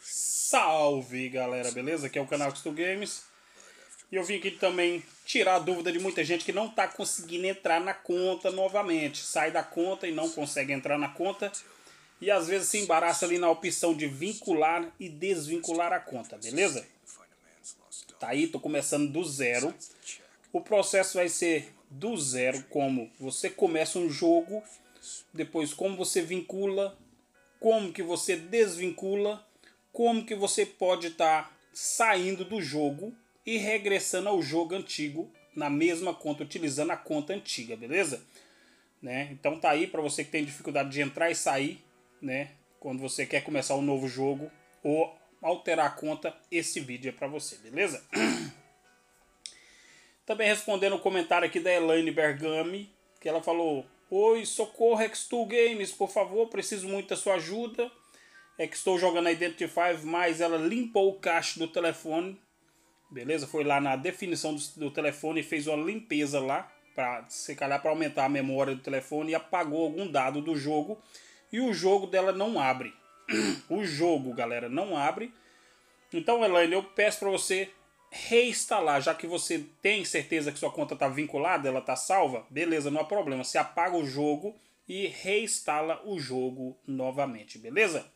Salve galera, beleza? Aqui é o canal Custom Games e eu vim aqui também tirar a dúvida de muita gente que não está conseguindo entrar na conta novamente. Sai da conta e não consegue entrar na conta e às vezes se embaraça ali na opção de vincular e desvincular a conta, beleza? Tá aí, tô começando do zero. O processo vai ser do zero, como você começa um jogo, depois como você vincula, como que você desvincula, como que você pode estar tá saindo do jogo e regressando ao jogo antigo na mesma conta, utilizando a conta antiga, beleza? Né? Então tá aí para você que tem dificuldade de entrar e sair, né? Quando você quer começar um novo jogo ou alterar a conta, esse vídeo é para você, beleza? Também respondendo o um comentário aqui da Elaine Bergami, que ela falou: Oi, socorro x Games, por favor, preciso muito da sua ajuda. É que estou jogando a Identify, mas ela limpou o cache do telefone. Beleza? Foi lá na definição do, do telefone e fez uma limpeza lá, para se calhar para aumentar a memória do telefone e apagou algum dado do jogo. E o jogo dela não abre. o jogo, galera, não abre. Então, Elaine, eu peço para você reinstalar, já que você tem certeza que sua conta está vinculada, ela está salva, beleza, não há problema. Você apaga o jogo e reinstala o jogo novamente, beleza?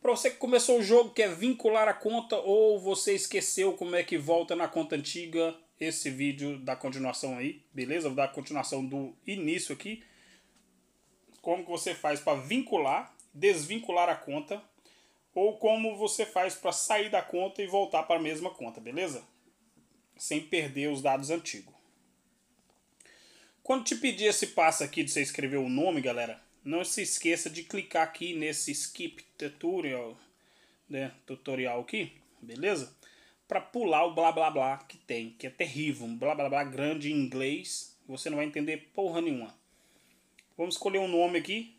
Para você que começou o jogo, quer vincular a conta ou você esqueceu como é que volta na conta antiga, esse vídeo da continuação aí, beleza? Vou dar a continuação do início aqui. Como que você faz para vincular, desvincular a conta ou como você faz para sair da conta e voltar para a mesma conta, beleza? Sem perder os dados antigos. Quando te pedir esse passo aqui de você escrever o nome, galera, não se esqueça de clicar aqui nesse skip tutorial, né, tutorial aqui, beleza? Para pular o blá blá blá que tem, que é terrível, um blá blá blá grande em inglês, você não vai entender porra nenhuma. Vamos escolher um nome aqui,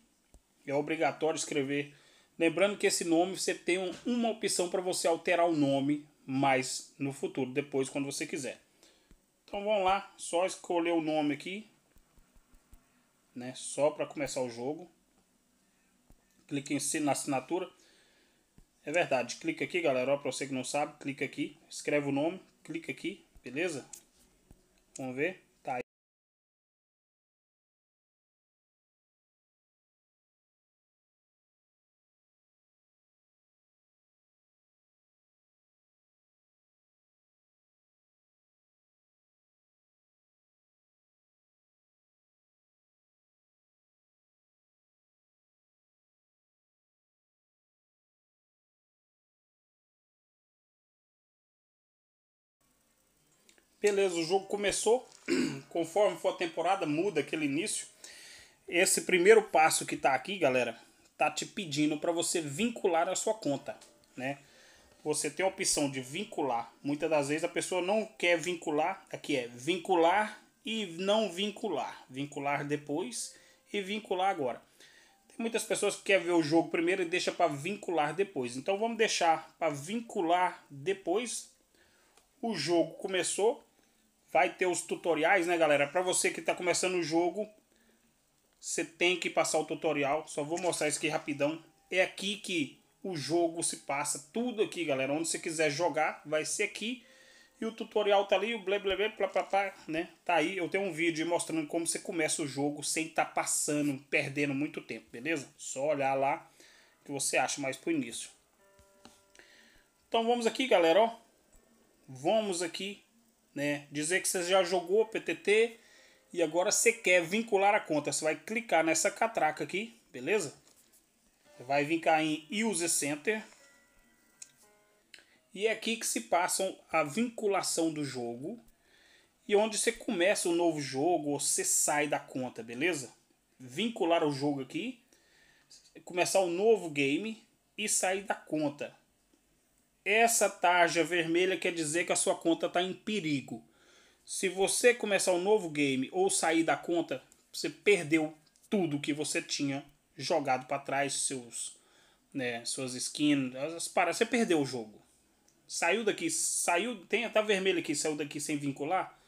é obrigatório escrever Lembrando que esse nome você tem uma opção para você alterar o nome mais no futuro, depois quando você quiser. Então vamos lá, só escolher o nome aqui, né? Só para começar o jogo. Clique em na assinatura. É verdade, clica aqui, galera, para você que não sabe, clica aqui, escreve o nome, clica aqui, beleza? Vamos ver. Beleza, o jogo começou. Conforme for a temporada, muda aquele início. Esse primeiro passo que tá aqui, galera, tá te pedindo para você vincular a sua conta, né? Você tem a opção de vincular. Muitas das vezes a pessoa não quer vincular. Aqui é vincular e não vincular. Vincular depois e vincular agora. Tem muitas pessoas que querem ver o jogo primeiro e deixa para vincular depois. Então vamos deixar para vincular depois. O jogo começou vai ter os tutoriais, né, galera? Para você que está começando o jogo, você tem que passar o tutorial. Só vou mostrar isso aqui rapidão. É aqui que o jogo se passa, tudo aqui, galera. Onde você quiser jogar, vai ser aqui. E o tutorial tá ali, o blé blé blé, plá, plá, né? Tá aí, eu tenho um vídeo mostrando como você começa o jogo sem estar tá passando, perdendo muito tempo, beleza? Só olhar lá que você acha mais pro início. Então vamos aqui, galera, ó. Vamos aqui né? Dizer que você já jogou o PTT e agora você quer vincular a conta. Você vai clicar nessa catraca aqui, beleza? vai vir cá em use Center. E é aqui que se passa a vinculação do jogo e onde você começa o um novo jogo ou você sai da conta, beleza? Vincular o jogo aqui, começar um novo game e sair da conta. Essa tarja vermelha quer dizer que a sua conta está em perigo. Se você começar um novo game ou sair da conta, você perdeu tudo que você tinha jogado para trás, seus, né, suas skins, as paradas, você perdeu o jogo. Saiu daqui, saiu, tem até vermelho aqui, saiu daqui sem vincular,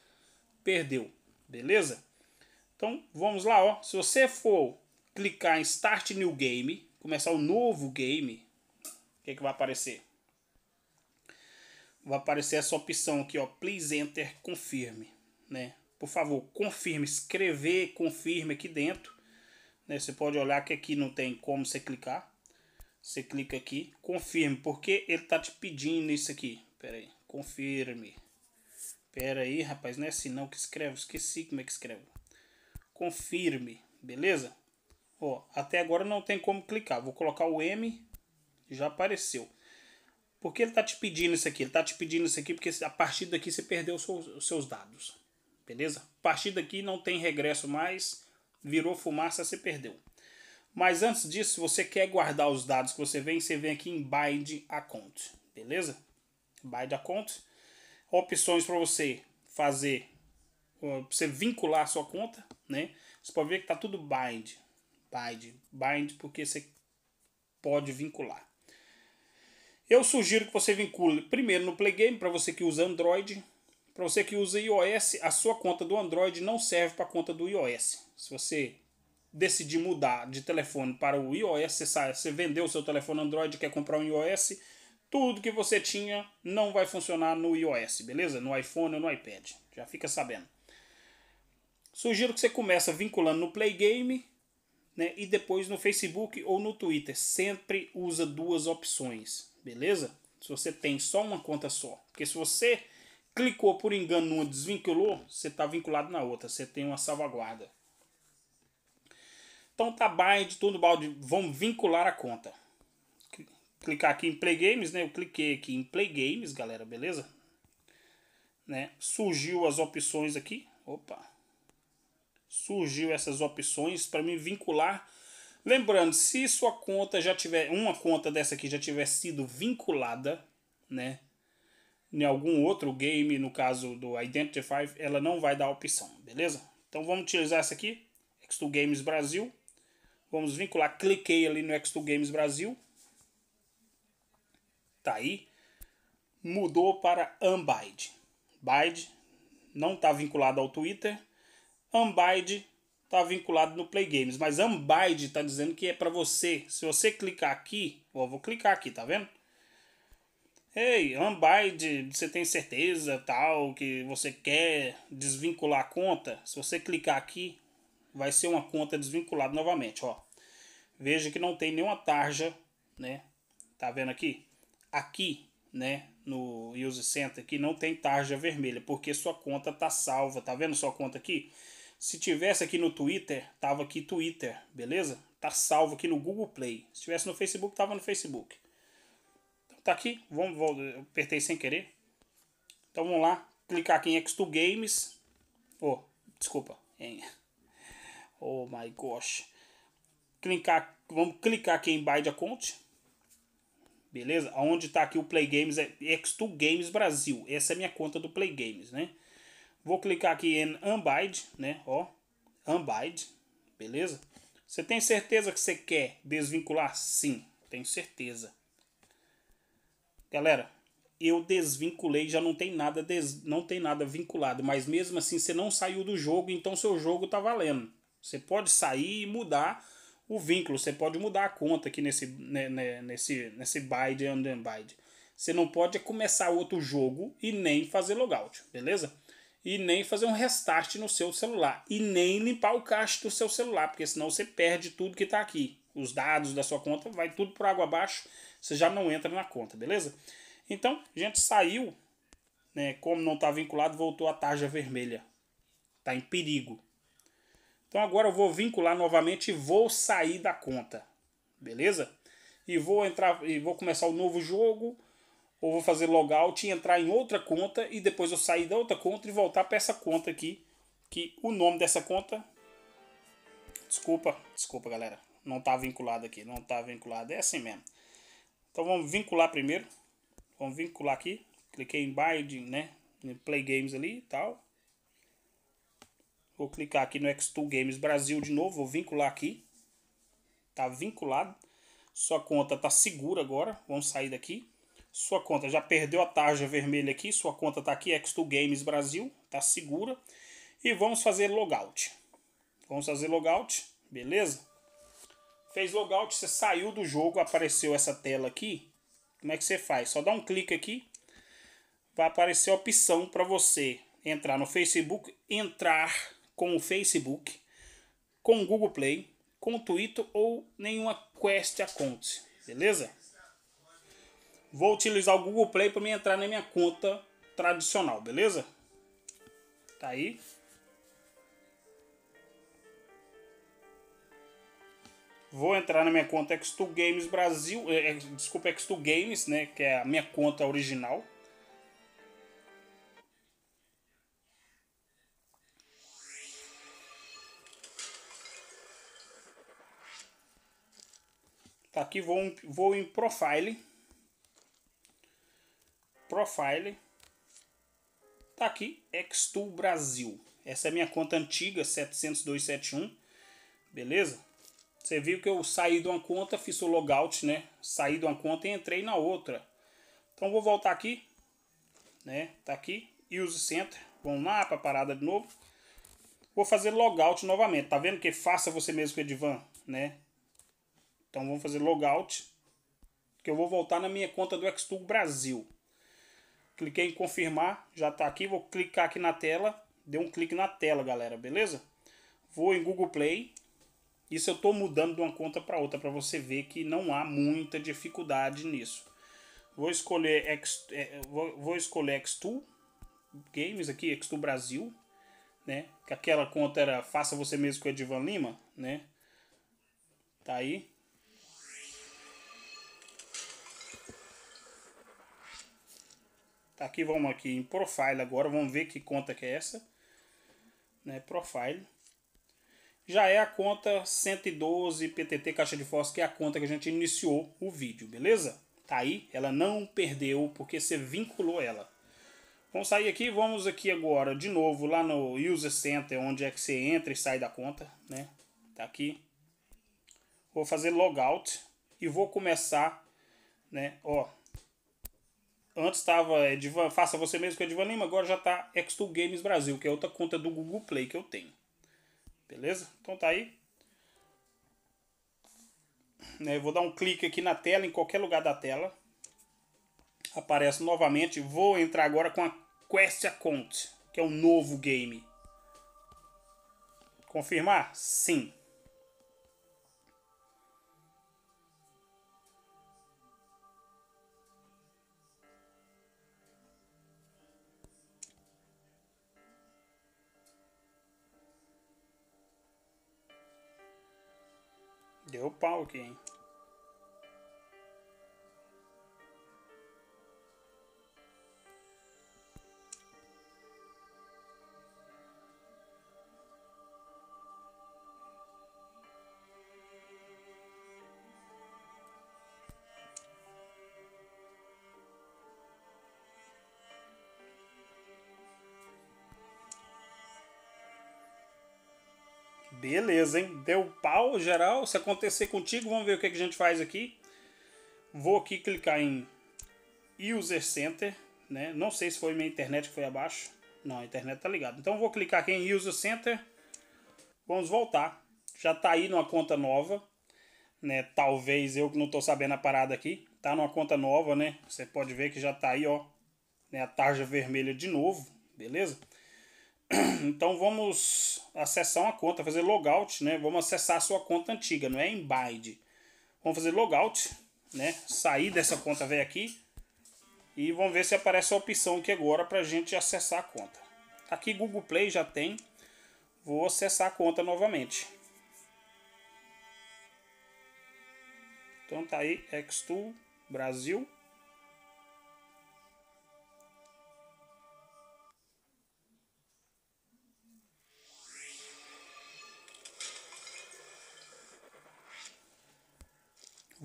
perdeu, beleza? Então, vamos lá, ó. Se você for clicar em Start New Game, começar um novo game, o que, é que vai aparecer? vai aparecer essa opção aqui, ó, please enter, confirme, né? Por favor, confirme, escrever, confirme aqui dentro, né? Você pode olhar que aqui não tem como você clicar. Você clica aqui, confirme, porque ele tá te pedindo isso aqui. Pera aí, confirme. Pera aí, rapaz, não é assim não que escreve, esqueci como é que escreve. Confirme, beleza? Ó, até agora não tem como clicar. Vou colocar o M, já apareceu. Porque ele está te pedindo isso aqui, ele está te pedindo isso aqui, porque a partir daqui você perdeu os seus dados. Beleza? A partir daqui não tem regresso mais, virou fumaça, você perdeu. Mas antes disso, se você quer guardar os dados que você vem, você vem aqui em Bind Account. Beleza? Bind Account. Opções para você fazer, para você vincular a sua conta, né? Você pode ver que está tudo bind. Bind. Bind porque você pode vincular. Eu sugiro que você vincule primeiro no Play Game para você que usa Android. Para você que usa iOS, a sua conta do Android não serve para a conta do iOS. Se você decidir mudar de telefone para o iOS, você, você vendeu o seu telefone Android quer comprar um iOS, tudo que você tinha não vai funcionar no iOS, beleza? No iPhone ou no iPad. Já fica sabendo. Sugiro que você comece vinculando no Play Game né? E depois no Facebook ou no Twitter, sempre usa duas opções, beleza? Se você tem só uma conta só, porque se você clicou por engano numa desvinculou, você está vinculado na outra, você tem uma salvaguarda. Então tá Bind, tudo balde, vamos vincular a conta. Clicar aqui em Play Games, né? Eu cliquei aqui em Play Games, galera, beleza? Né? Surgiu as opções aqui. Opa, surgiu essas opções para me vincular. Lembrando, se sua conta já tiver uma conta dessa aqui já tiver sido vinculada, né, em algum outro game, no caso do Identify, ela não vai dar opção, beleza? Então vamos utilizar essa aqui, X2 Games Brasil. Vamos vincular, cliquei ali no X2 Games Brasil. Tá aí. Mudou para Unbind. Bind não está vinculado ao Twitter, Unbind está vinculado no Play Games, mas Unbind está dizendo que é para você. Se você clicar aqui, ó, vou clicar aqui, tá vendo? Ei, Unbind, você tem certeza tal que você quer desvincular a conta? Se você clicar aqui, vai ser uma conta desvinculada novamente, ó. Veja que não tem nenhuma tarja, né? Tá vendo aqui? Aqui, né, no Use Center, que não tem tarja vermelha, porque sua conta tá salva, tá vendo sua conta aqui? Se tivesse aqui no Twitter, tava aqui Twitter, beleza? Tá salvo aqui no Google Play. Se tivesse no Facebook, tava no Facebook. Então tá aqui, vamos, vou, eu apertei sem querer. Então vamos lá, clicar aqui em X2 Games. Oh, desculpa. Oh my gosh. Clicar, vamos clicar aqui em Buy the Account. Beleza? Onde está aqui o Play Games é X2 Games Brasil. Essa é a minha conta do Play Games, né? Vou clicar aqui em Unbind, né? Ó, Unbind, beleza? Você tem certeza que você quer desvincular? Sim, tenho certeza. Galera, eu desvinculei, já não tem nada des... não tem nada vinculado, mas mesmo assim você não saiu do jogo, então seu jogo tá valendo. Você pode sair e mudar o vínculo, você pode mudar a conta aqui nesse né, né nesse nesse bind and unbind. Você não pode começar outro jogo e nem fazer logout, beleza? e nem fazer um restart no seu celular e nem limpar o cache do seu celular, porque senão você perde tudo que está aqui. Os dados da sua conta vai tudo por água abaixo, você já não entra na conta, beleza? Então, a gente saiu, né, como não está vinculado, voltou a tarja vermelha. Está em perigo. Então agora eu vou vincular novamente e vou sair da conta. Beleza? E vou entrar e vou começar o novo jogo ou vou fazer logout e entrar em outra conta e depois eu sair da outra conta e voltar para essa conta aqui, que o nome dessa conta Desculpa, desculpa, galera. Não tá vinculado aqui, não tá vinculado, é assim mesmo. Então vamos vincular primeiro. Vamos vincular aqui. Cliquei em Binding, né? Play Games ali e tal. Vou clicar aqui no X2 Games Brasil de novo, vou vincular aqui. Tá vinculado. Sua conta tá segura agora. Vamos sair daqui. Sua conta já perdeu a tarja vermelha aqui, sua conta está aqui, X2 Games Brasil, está segura. E vamos fazer logout. Vamos fazer logout, beleza? Fez logout, você saiu do jogo, apareceu essa tela aqui. Como é que você faz? Só dá um clique aqui, vai aparecer a opção para você entrar no Facebook, entrar com o Facebook, com o Google Play, com o Twitter ou nenhuma Quest Account, beleza? vou utilizar o Google Play para me entrar na minha conta tradicional, beleza? Tá aí. Vou entrar na minha conta X2 Games Brasil, é, desculpa, X2 Games, né, que é a minha conta original. Tá aqui vou, vou em Profile. Profile. Tá aqui, Xtool Brasil. Essa é minha conta antiga, 70271. Beleza? Você viu que eu saí de uma conta, fiz o logout, né? Saí de uma conta e entrei na outra. Então vou voltar aqui, né? Tá aqui, Use Center. Vamos lá para parada de novo. Vou fazer logout novamente. Tá vendo que faça você mesmo com o Edivan, né? Então vamos fazer logout. Que eu vou voltar na minha conta do Xtool Brasil. Cliquei em confirmar, já está aqui. Vou clicar aqui na tela. Deu um clique na tela, galera, beleza? Vou em Google Play. Isso eu estou mudando de uma conta para outra para você ver que não há muita dificuldade nisso. Vou escolher, X, é, vou, vou escolher Xtool Games aqui, X2 Brasil. Né? Que aquela conta era Faça Você Mesmo com Edivan Lima, né? Tá aí. Tá aqui vamos aqui em Profile agora, vamos ver que conta que é essa. Né, profile. Já é a conta 112 PTT Caixa de Fósforo, que é a conta que a gente iniciou o vídeo, beleza? Tá aí, ela não perdeu porque você vinculou ela. Vamos sair aqui, vamos aqui agora de novo lá no User Center, onde é que você entra e sai da conta, né? Tá aqui. Vou fazer logout e vou começar, né? Ó, antes estava Edvan, Faça Você Mesmo com é Edivan Lima, agora já está Xtool Games Brasil, que é outra conta do Google Play que eu tenho. Beleza? Então tá aí. Né, eu vou dar um clique aqui na tela, em qualquer lugar da tela. Aparece novamente. Vou entrar agora com a Quest Account, que é um novo game. Confirmar? Sim. Deu pau aqui, hein? Beleza, hein? Deu pau geral. Se acontecer contigo, vamos ver o é que, a gente faz aqui. Vou aqui clicar em User Center, né? Não sei se foi minha internet que foi abaixo. Não, a internet tá ligada. Então vou clicar aqui em User Center. Vamos voltar. Já tá aí numa conta nova, né? Talvez eu que não tô sabendo a parada aqui. Tá numa conta nova, né? Você pode ver que já tá aí, ó, né? A tarja vermelha de novo, beleza? Então vamos acessar uma conta, fazer logout, né? Vamos acessar a sua conta antiga, não é Embide. Vamos fazer logout, né? Sair dessa conta vem aqui e vamos ver se aparece a opção aqui agora para a gente acessar a conta. Aqui Google Play já tem. Vou acessar a conta novamente. Então tá aí, Xtool Brasil.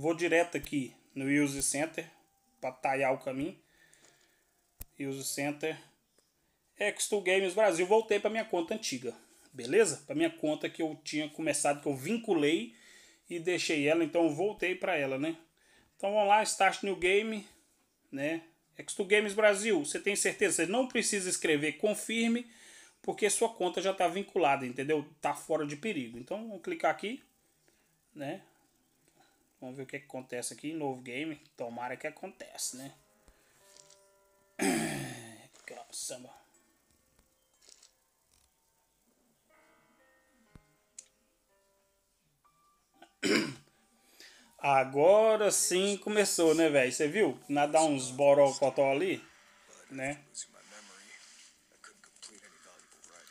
Vou direto aqui no Use Center para talhar o caminho. Use Center. x é, Games Brasil. Voltei para minha conta antiga. Beleza? Para minha conta que eu tinha começado, que eu vinculei e deixei ela. Então voltei para ela, né? Então vamos lá. Start New Game. Né? x é Games Brasil. Você tem certeza? Você não precisa escrever confirme. Porque sua conta já está vinculada, entendeu? Tá fora de perigo. Então, vamos clicar aqui, né? Vamos ver o que, é que acontece aqui. Novo game. Tomara que acontece, né? Samba. Agora sim começou, né, velho? Você viu? Nadar uns borocotó ali, né?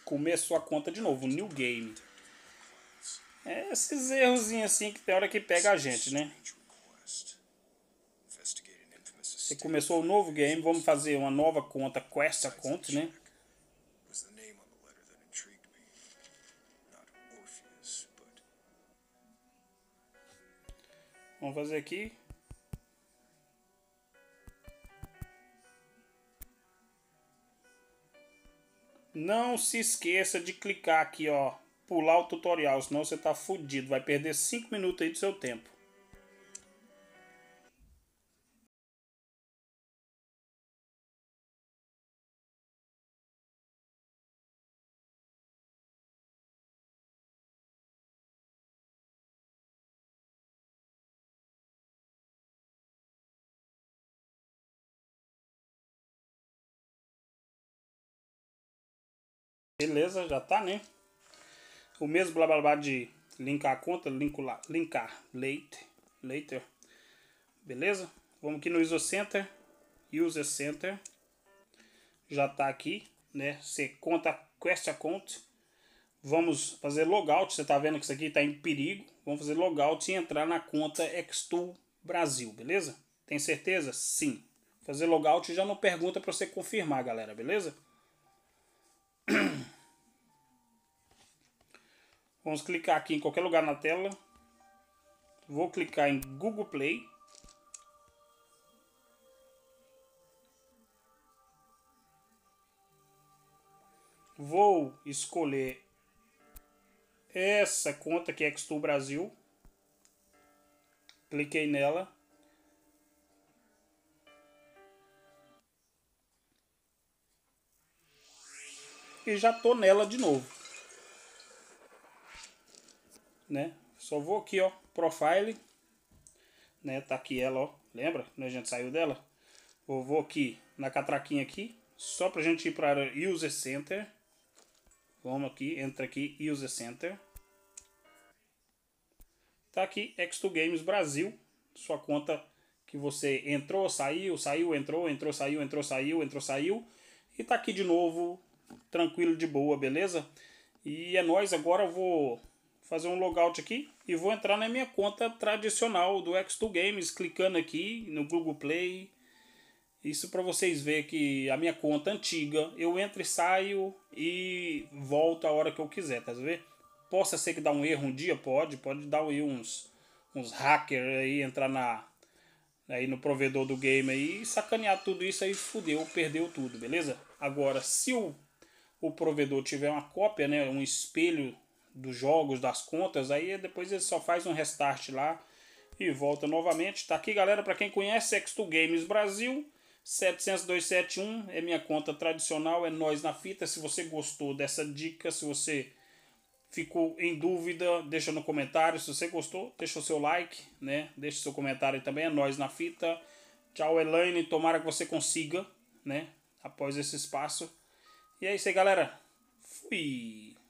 Começou a conta de novo, new game. É esses erros assim que tem hora que pega a gente, né? Você começou o novo game, vamos fazer uma nova conta, Quest Account, né? Vamos fazer aqui. Não se esqueça de clicar aqui, ó pular o tutorial, senão você tá fudido, vai perder 5 minutos aí do seu tempo. Beleza, já tá, né? o mesmo blá blá blá de linkar a conta, linkar, linkar late, later, beleza? Vamos aqui no ISO Center, User Center, já está aqui, né? Você conta quest account, vamos fazer logout, você está vendo que isso aqui está em perigo, vamos fazer logout e entrar na conta Xtool Brasil, beleza? Tem certeza? Sim. Fazer logout já não pergunta para você confirmar, galera, beleza? Vamos clicar aqui em qualquer lugar na tela. Vou clicar em Google Play. Vou escolher essa conta que é Xtool Brasil. Cliquei nela. E já tô nela de novo né? Só vou aqui, ó, profile, né? Tá aqui ela, ó, lembra? Né? A gente saiu dela. vou vou aqui na catraquinha aqui, só pra gente ir para User Center. Vamos aqui, entra aqui, User Center. Tá aqui, X2 Games Brasil, sua conta que você entrou, saiu, saiu, entrou, entrou, saiu, entrou, saiu, entrou, saiu. E tá aqui de novo, tranquilo, de boa, beleza? E é nóis, agora eu vou fazer um logout aqui e vou entrar na minha conta tradicional do X2 Games, clicando aqui no Google Play. Isso para vocês verem que a minha conta antiga, eu entro e saio e volto a hora que eu quiser, tá vendo? Possa ser que dá um erro um dia, pode, pode dar aí uns uns hackers aí entrar na aí no provedor do game aí e sacanear tudo isso aí fudeu, perdeu tudo, beleza? Agora, se o, o provedor tiver uma cópia, né, um espelho dos jogos, das contas, aí depois ele só faz um restart lá e volta novamente. Tá aqui, galera, para quem conhece, Sexto Games Brasil, 700271 é minha conta tradicional, é nós na fita. Se você gostou dessa dica, se você ficou em dúvida, deixa no comentário. Se você gostou, deixa o seu like, né? Deixa o seu comentário também, é nós na fita. Tchau, Elaine, tomara que você consiga, né? Após esse espaço. E é isso aí, galera. Fui!